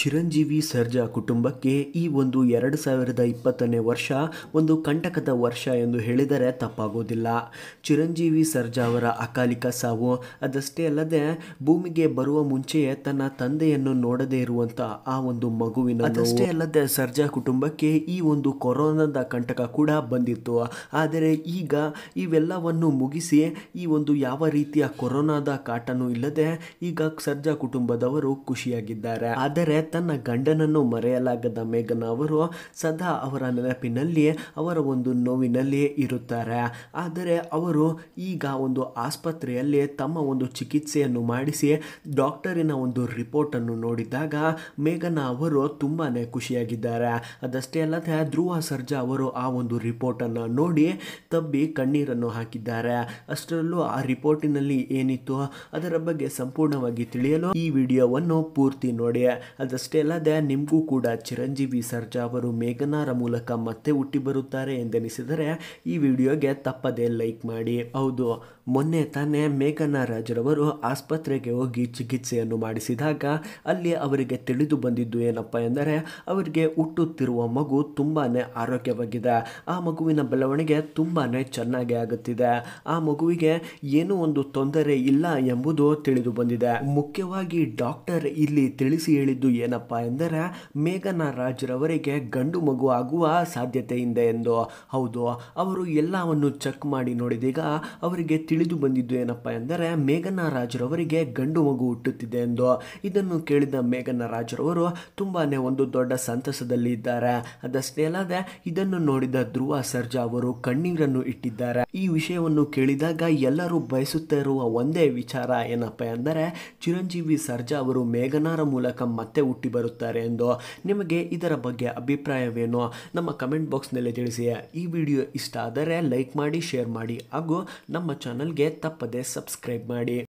ಚಿರಂಜೀವಿ ಸರ್ಜಾ ಕುಟುಂಬಕ್ಕೆ ಈ ಒಂದು ಎರಡು ಸಾವಿರದ ಇಪ್ಪತ್ತನೇ ವರ್ಷ ಒಂದು ಕಂಟಕದ ವರ್ಷ ಎಂದು ಹೇಳಿದರೆ ತಪ್ಪಾಗೋದಿಲ್ಲ ಚಿರಂಜೀವಿ ಸರ್ಜಾ ಅವರ ಅಕಾಲಿಕ ಸಾವು ಅದಷ್ಟೇ ಅಲ್ಲದೆ ಭೂಮಿಗೆ ಬರುವ ಮುಂಚೆಯೇ ತನ್ನ ತಂದೆಯನ್ನು ನೋಡದೇ ಇರುವಂಥ ಆ ಒಂದು ಮಗುವಿನ ಅದಷ್ಟೇ ಅಲ್ಲದೆ ಸರ್ಜಾ ಕುಟುಂಬಕ್ಕೆ ಈ ಒಂದು ಕೊರೋನಾದ ಕಂಟಕ ಕೂಡ ಬಂದಿತ್ತು ಆದರೆ ಈಗ ಇವೆಲ್ಲವನ್ನು ಮುಗಿಸಿ ಈ ಒಂದು ಯಾವ ರೀತಿಯ ಕೊರೋನಾದ ಕಾಟನೂ ಇಲ್ಲದೆ ಈಗ ಸರ್ಜಾ ಕುಟುಂಬದವರು ಖುಷಿಯಾಗಿದ್ದಾರೆ ಆದರೆ ತನ್ನ ಗಂಡನನ್ನು ಮರೆಯಲಾಗದ ಮೇಘನ ಅವರು ಸದಾ ಅವರ ನೆನಪಿನಲ್ಲಿ ಅವರ ಒಂದು ನೋವಿನಲ್ಲಿಯೇ ಇರುತ್ತಾರೆ ಆದರೆ ಅವರು ಈಗ ಒಂದು ಆಸ್ಪತ್ರೆಯಲ್ಲಿ ತಮ್ಮ ಒಂದು ಚಿಕಿತ್ಸೆಯನ್ನು ಮಾಡಿಸಿ ಡಾಕ್ಟರಿನ ಒಂದು ರಿಪೋರ್ಟನ್ನು ನೋಡಿದಾಗ ಮೇಘನ ಅವರು ತುಂಬಾ ಖುಷಿಯಾಗಿದ್ದಾರೆ ಅದಷ್ಟೇ ಅಲ್ಲದೆ ಧ್ರುವ ಸರ್ಜಾ ಅವರು ಆ ಒಂದು ರಿಪೋರ್ಟನ್ನು ನೋಡಿ ತಬ್ಬಿ ಕಣ್ಣೀರನ್ನು ಹಾಕಿದ್ದಾರೆ ಅಷ್ಟರಲ್ಲೂ ಆ ರಿಪೋರ್ಟಿನಲ್ಲಿ ಏನಿತ್ತು ಅದರ ಬಗ್ಗೆ ಸಂಪೂರ್ಣವಾಗಿ ತಿಳಿಯಲು ಈ ವಿಡಿಯೋವನ್ನು ಪೂರ್ತಿ ನೋಡಿ ಅದ ಅಷ್ಟೇ ಅಲ್ಲದೆ ನಿಮಗೂ ಕೂಡ ಚಿರಂಜೀವಿ ಸರ್ಜಾ ಅವರು ಮೇಘನಾರ ಮೂಲಕ ಮತ್ತೆ ಹುಟ್ಟಿ ಬರುತ್ತಾರೆ ಎಂದೆನಿಸಿದರೆ ಈ ವಿಡಿಯೋಗೆ ತಪ್ಪದೇ ಲೈಕ್ ಮಾಡಿ ಹೌದು ಮೊನ್ನೆ ತಾನೇ ಮೇಘನಾ ರಾಜರವರು ಆಸ್ಪತ್ರೆಗೆ ಹೋಗಿ ಚಿಕಿತ್ಸೆಯನ್ನು ಮಾಡಿಸಿದಾಗ ಅಲ್ಲಿ ಅವರಿಗೆ ತಿಳಿದು ಬಂದಿದ್ದು ಏನಪ್ಪ ಎಂದರೆ ಅವರಿಗೆ ಹುಟ್ಟುತ್ತಿರುವ ಮಗು ತುಂಬಾ ಆರೋಗ್ಯವಾಗಿದೆ ಆ ಮಗುವಿನ ಬೆಳವಣಿಗೆ ತುಂಬಾ ಚೆನ್ನಾಗಿ ಆಗುತ್ತಿದೆ ಆ ಮಗುವಿಗೆ ಏನೂ ಒಂದು ತೊಂದರೆ ಇಲ್ಲ ಎಂಬುದು ತಿಳಿದು ಬಂದಿದೆ ಮುಖ್ಯವಾಗಿ ಡಾಕ್ಟರ್ ಇಲ್ಲಿ ತಿಳಿಸಿ ಹೇಳಿದ್ದು ಏನು ಏನಪ್ಪ ಎಂದರೆ ಮೇಘನಾ ರಾಜ್ರವರಿಗೆ ಗಂಡು ಮಗು ಆಗುವ ಸಾಧ್ಯತೆ ಇದೆ ಎಂದು ಹೌದು ಅವರು ಎಲ್ಲವನ್ನು ಚೆಕ್ ಮಾಡಿ ನೋಡಿದೀಗ ಅವರಿಗೆ ತಿಳಿದು ಬಂದಿದ್ದು ಏನಪ್ಪ ಎಂದರೆ ಮೇಘನಾ ರಾಜ್ರವರಿಗೆ ಗಂಡು ಮಗು ಹುಟ್ಟುತ್ತಿದೆ ಎಂದು ಇದನ್ನು ಕೇಳಿದ ಮೇಘನ ರಾಜ್ರವರು ತುಂಬಾ ಒಂದು ದೊಡ್ಡ ಸಂತಸದಲ್ಲಿ ಇದ್ದಾರೆ ಅದಷ್ಟೇ ಅಲ್ಲದೆ ಇದನ್ನು ನೋಡಿದ ಧ್ರುವ ಸರ್ಜಾ ಅವರು ಕಣ್ಣೀರನ್ನು ಇಟ್ಟಿದ್ದಾರೆ ಈ ವಿಷಯವನ್ನು ಕೇಳಿದಾಗ ಎಲ್ಲರೂ ಬಯಸುತ್ತಿರುವ ಒಂದೇ ವಿಚಾರ ಏನಪ್ಪ ಎಂದರೆ ಚಿರಂಜೀವಿ ಸರ್ಜಾ ಅವರು ಮೇಘನಾರ ಮೂಲಕ ಮತ್ತೆ ಹುಟ್ಟಿ ಬರುತ್ತಾರೆ ಎಂದು ನಿಮಗೆ ಇದರ ಬಗ್ಗೆ ಅಭಿಪ್ರಾಯವೇನು ನಮ್ಮ ಕಮೆಂಟ್ ಬಾಕ್ಸ್ನಲ್ಲಿ ತಿಳಿಸಿ ಈ ವಿಡಿಯೋ ಇಷ್ಟ ಆದರೆ ಲೈಕ್ ಮಾಡಿ ಶೇರ್ ಮಾಡಿ ಹಾಗೂ ನಮ್ಮ ಚಾನಲ್ಗೆ ತಪ್ಪದೆ ಸಬ್ಸ್ಕ್ರೈಬ್ ಮಾಡಿ